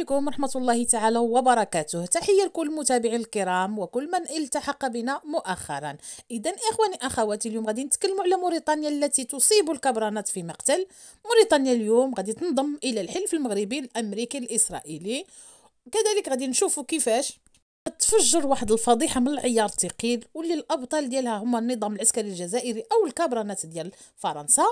عليكم ورحمة الله تعالى وبركاته تحية لكل المتابعين الكرام وكل من التحق بنا مؤخرا إذا إخواني أخواتي اليوم غادي نتكلم على موريتانيا التي تصيب الكبرانات في مقتل موريتانيا اليوم غادي تنضم إلى الحلف المغربي الأمريكي الإسرائيلي كذلك غادي نشوفوا كيفاش تفجر واحد الفضيحه من العيار الثقيل واللي الابطال ديالها هما النظام العسكري الجزائري او الكبرانات ديال فرنسا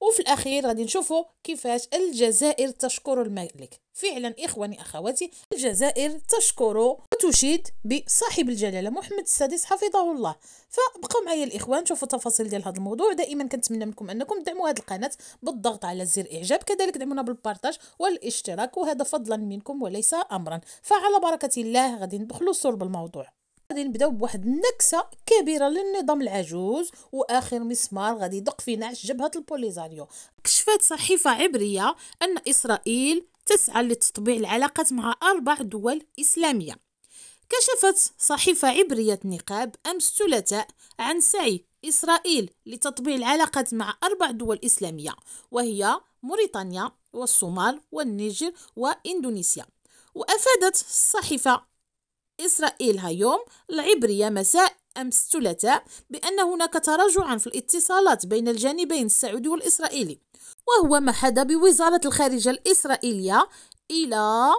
وفي الأخير غادي نشوفوا كيفاش الجزائر تشكر الملك فعلا إخواني أخواتي الجزائر تشكر وتشيد بصاحب الجلالة محمد السادس حفظه الله فبقوا معايا الإخوان شوفوا تفاصيل ديال هذا الموضوع دائما كنتمنى منكم أنكم تدعموا هذه القناة بالضغط على زر إعجاب كذلك دعمونا بالبارتاج والاشتراك وهذا فضلا منكم وليس أمرا فعلى بركة الله غادي ندخلوا صلب الموضوع غادي نبداو بواحد النكسه كبيره للنظام العجوز واخر مسمار غادي يدق في نعش جبهه البوليزاريو كشفت صحيفه عبريه ان اسرائيل تسعى لتطبيع العلاقات مع اربع دول اسلاميه كشفت صحيفه عبريه نقاب امس الثلاثاء عن سعي إسرائيل لتطبيع العلاقات مع أربع دول إسلامية وهي موريتانيا والصومال والنيجر وإندونيسيا وأفادت الصحيفة إسرائيل هايوم العبرية مساء أمس الثلاثاء بأن هناك تراجعا في الاتصالات بين الجانبين السعودي والإسرائيلي وهو ما حدا بوزارة الخارجية الإسرائيلية إلى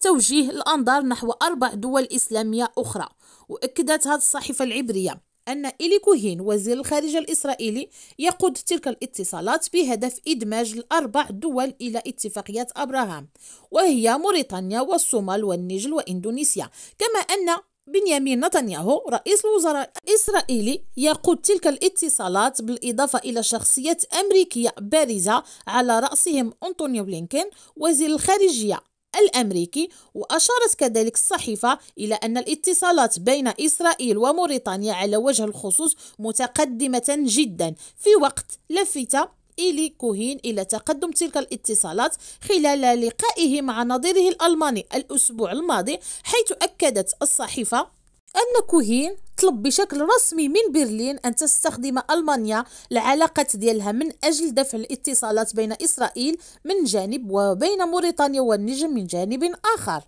توجيه الأنظار نحو أربع دول إسلامية أخرى وأكدت هذه الصحيفة العبرية أن إيلي كوهين وزير الخارجية الإسرائيلي يقود تلك الاتصالات بهدف إدماج الأربع دول إلى اتفاقية أبراهام وهي موريتانيا والصومال والنيجل وإندونيسيا كما أن بنيامين نتنياهو رئيس الوزراء الإسرائيلي يقود تلك الاتصالات بالإضافة إلى شخصيات أمريكية بارزة على رأسهم أنطونيو بلينكين وزير الخارجية الأمريكي وأشارت كذلك الصحيفة إلى أن الاتصالات بين إسرائيل وموريتانيا على وجه الخصوص متقدمة جدا في وقت لفت إيلي كوهين إلى تقدم تلك الاتصالات خلال لقائه مع نظيره الألماني الأسبوع الماضي حيث أكدت الصحيفة أن كوهين طلب بشكل رسمي من برلين أن تستخدم ألمانيا العلاقات ديالها من أجل دفع الاتصالات بين إسرائيل من جانب وبين موريتانيا والنجم من جانب آخر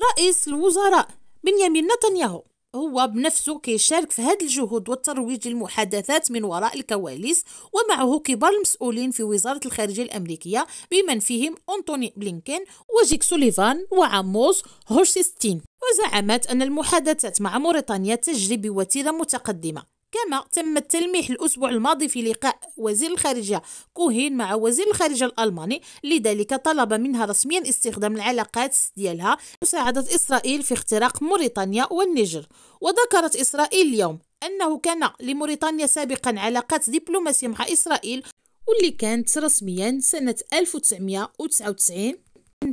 رئيس الوزراء بنيامين نتنياهو هو بنفسه كيشارك في هذه الجهود والترويج للمحادثات من وراء الكواليس ومعه كبار المسؤولين في وزارة الخارجية الأمريكية بمن فيهم أنتوني بلينكين وجيك سوليفان وعموس هورشستين وزعمت أن المحادثات مع موريتانيا تجري بوتيرة متقدمة كما تم التلميح الأسبوع الماضي في لقاء وزير الخارجية كوهين مع وزير الخارجية الألماني لذلك طلب منها رسميا استخدام العلاقات ديالها مساعدة إسرائيل في اختراق موريتانيا والنيجر وذكرت إسرائيل اليوم أنه كان لموريتانيا سابقا علاقات دبلوماسية مع إسرائيل واللي كانت رسميا سنة 1999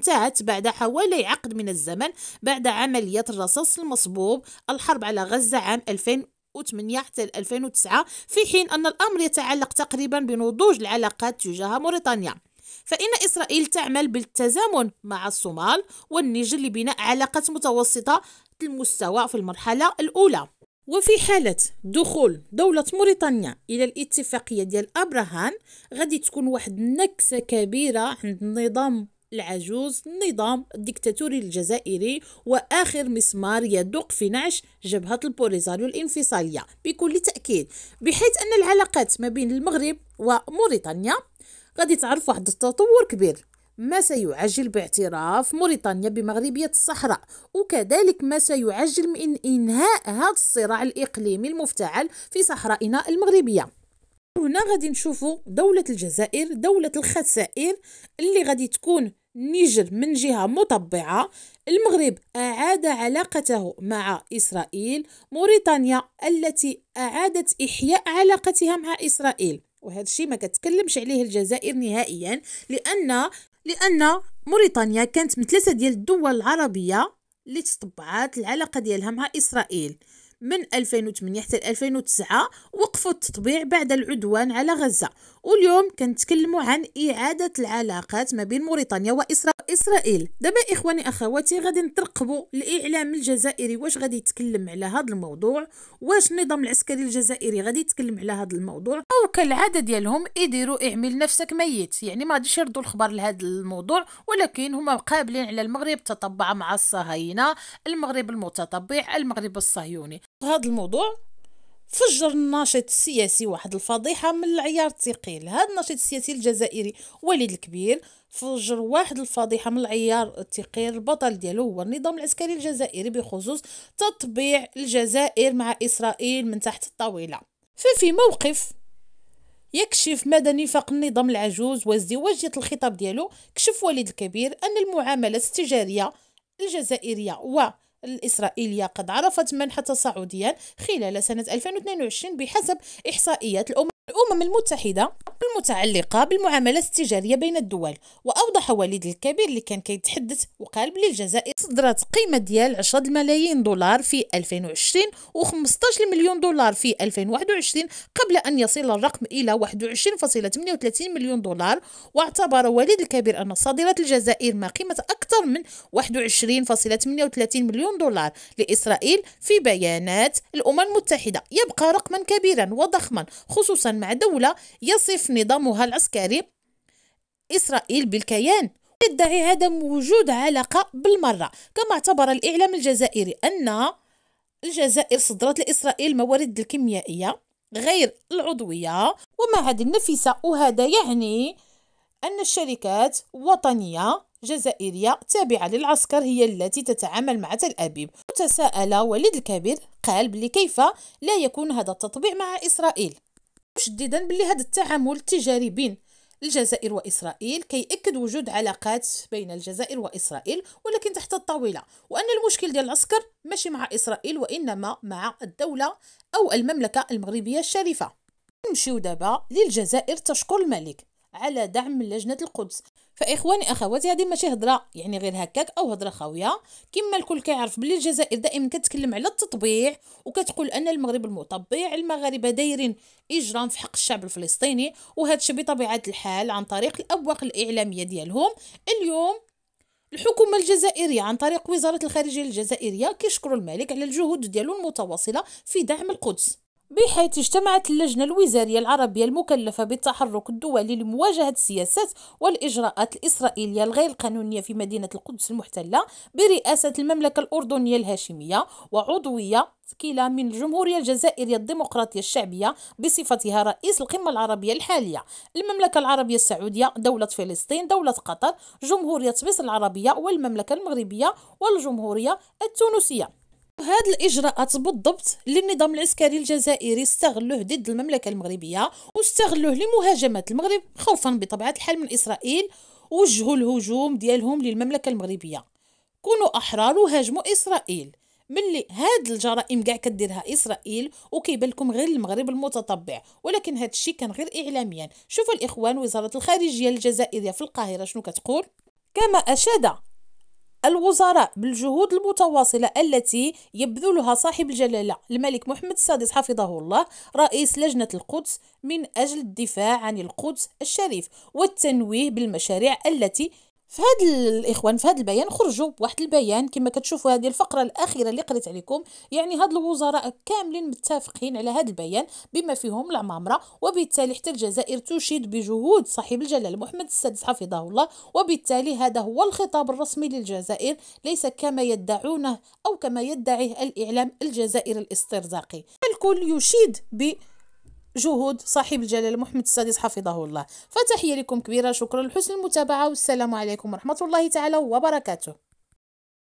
انتهت بعد حوالي عقد من الزمن بعد عملية الرصاص المصبوب الحرب على غزة عام 2000 2008 حتى 2009 في حين أن الأمر يتعلق تقريبا بنضوج العلاقات تجاه موريتانيا فإن إسرائيل تعمل بالتزامن مع الصومال والنيجر لبناء علاقات متوسطة المستوى في المرحلة الأولى وفي حالة دخول دولة موريتانيا إلى الاتفاقية ديال أبراهان غادي تكون واحد النكسة كبيرة عند النظام العجوز النظام الدكتاتوري الجزائري وآخر مسمار يدق في نعش جبهة البوليزاريو الانفصالية بكل تأكيد بحيث أن العلاقات ما بين المغرب وموريتانيا غادي تعرف واحد التطور كبير ما سيعجل باعتراف موريتانيا بمغربية الصحراء وكذلك ما سيعجل من إنهاء هذا الصراع الإقليمي المفتعل في صحرائنا المغربية هنا غادي نشوفوا دولة الجزائر دولة الخسائر اللي غادي تكون نيجر من جهة مطبعة المغرب أعاد علاقته مع إسرائيل موريتانيا التي أعادت إحياء علاقتها مع إسرائيل وهذا الشيء ما كتكلمش عليه الجزائر نهائيا لأن لأن موريتانيا كانت من ثلاثة ديال الدول العربية اللي تطبعات العلاقة ديالها مع إسرائيل من 2008 حتى 2009 وقفوا التطبيع بعد العدوان على غزة واليوم كنتكلموا عن إعادة العلاقات ما بين موريتانيا وإسرائيل دابا إخواني أخواتي غادي نترقبوا الإعلام الجزائري واش غادي يتكلم على هذا الموضوع واش النظام العسكري الجزائري غادي يتكلم على هذا الموضوع أو كالعادة ديالهم يديروا اعمل نفسك ميت يعني ما غاديش يردوا الخبر لهذا الموضوع ولكن هما قابلين على المغرب تطبع مع الصهاينة المغرب المتطبع المغرب الصهيوني هذا الموضوع فجر الناشط السياسي واحد الفضيحه من العيار الثقيل هذا الناشط السياسي الجزائري وليد الكبير فجر واحد الفضيحه من العيار الثقيل البطل ديالو هو النظام العسكري الجزائري بخصوص تطبيع الجزائر مع اسرائيل من تحت الطاوله ففي موقف يكشف مدى نفاق النظام العجوز وازدواجية الخطاب ديالو كشف وليد الكبير أن المعاملة التجارية الجزائرية و الإسرائيلية قد عرفت منحة تصاعديا خلال سنة 2022 بحسب إحصائيات الأمم الأمم المتحدة المتعلقة بالمعاملات التجارية بين الدول وأوضح وليد الكبير اللي كان كيتحدث وقال بلي الجزائر صدرت قيمة ديال 10 ملايين دولار في 2020 و15 مليون دولار في 2021 قبل أن يصل الرقم إلى 21.38 مليون دولار واعتبر وليد الكبير أن صادرات الجزائر ما قيمة أكثر من 21.38 مليون دولار لإسرائيل في بيانات الأمم المتحدة يبقى رقما كبيرا وضخما خصوصا مع دولة يصف نظامها العسكري إسرائيل بالكيان يدعي عدم وجود علاقة بالمرة كما اعتبر الإعلام الجزائري أن الجزائر صدرت لإسرائيل موارد الكيميائية غير العضوية ومعادن النفيسة وهذا يعني أن الشركات وطنية جزائرية تابعة للعسكر هي التي تتعامل مع تل أبيب وتساءل وليد الكبير قال بلي كيف لا يكون هذا التطبيع مع إسرائيل تشديدا بلي هذا التعامل التجاري بين الجزائر وإسرائيل كيأكد وجود علاقات بين الجزائر وإسرائيل ولكن تحت الطاولة وأن المشكل ديال العسكر ماشي مع إسرائيل وإنما مع الدولة أو المملكة المغربية الشريفة نمشيو دابا للجزائر تشكر الملك على دعم لجنة القدس فاخواني اخواتي هذه ماشي هضره يعني غير هكاك او هضره خاويه كما الكل كيعرف بلي الجزائر دائما كتكلم على التطبيع وكتقول ان المغرب المطبع المغاربه دايرين اجرام في حق الشعب الفلسطيني وهذا الشيء بطبيعه الحال عن طريق الابواق الاعلاميه ديالهم اليوم الحكومة الجزائرية عن طريق وزارة الخارجية الجزائرية كيشكروا الملك على الجهود ديالو المتواصلة في دعم القدس بحيث اجتمعت اللجنة الوزارية العربية المكلفة بالتحرك الدولي لمواجهة السياسات والإجراءات الإسرائيلية الغير قانونية في مدينة القدس المحتلة برئاسة المملكة الأردنية الهاشمية وعضوية كلا من الجمهورية الجزائرية الديمقراطية الشعبية بصفتها رئيس القمة العربية الحالية المملكة العربية السعودية دولة فلسطين دولة قطر جمهورية مصر العربية والمملكة المغربية والجمهورية التونسية هاد الاجراءات بالضبط اللي النظام العسكري الجزائري استغلوه ضد المملكه المغربيه واستغلوه لمهاجمه المغرب خوفا بطبيعه الحال من اسرائيل وجهوا الهجوم ديالهم للمملكه المغربيه كونوا احرار وهاجموا اسرائيل ملي هاد الجرائم كاع كديرها اسرائيل وكيبان لكم غير المغرب المتطبع ولكن هاد الشيء كان غير اعلاميا شوفوا الاخوان وزاره الخارجيه الجزائريه في القاهره شنو كتقول كما اشاد الوزراء بالجهود المتواصلة التي يبذلها صاحب الجلالة الملك محمد السادس حفظه الله رئيس لجنة القدس من أجل الدفاع عن القدس الشريف والتنويه بالمشاريع التي فهاد الاخوان فهاد البيان خرجوا بواحد البيان كما كتشوفوا هذه الفقره الاخيره اللي قريت عليكم يعني هاد الوزراء كاملين متفقين على هاد البيان بما فيهم العمامره وبالتالي حتى الجزائر تشيد بجهود صاحب الجلاله محمد السادس حفظه الله وبالتالي هذا هو الخطاب الرسمي للجزائر ليس كما يدعونه او كما يدعيه الاعلام الجزائري الاسترزاقي الكل يشيد ب جهود صاحب الجلاله محمد السادس حفظه الله فتحيه لكم كبيره شكرا لحسن المتابعه والسلام عليكم ورحمه الله تعالى وبركاته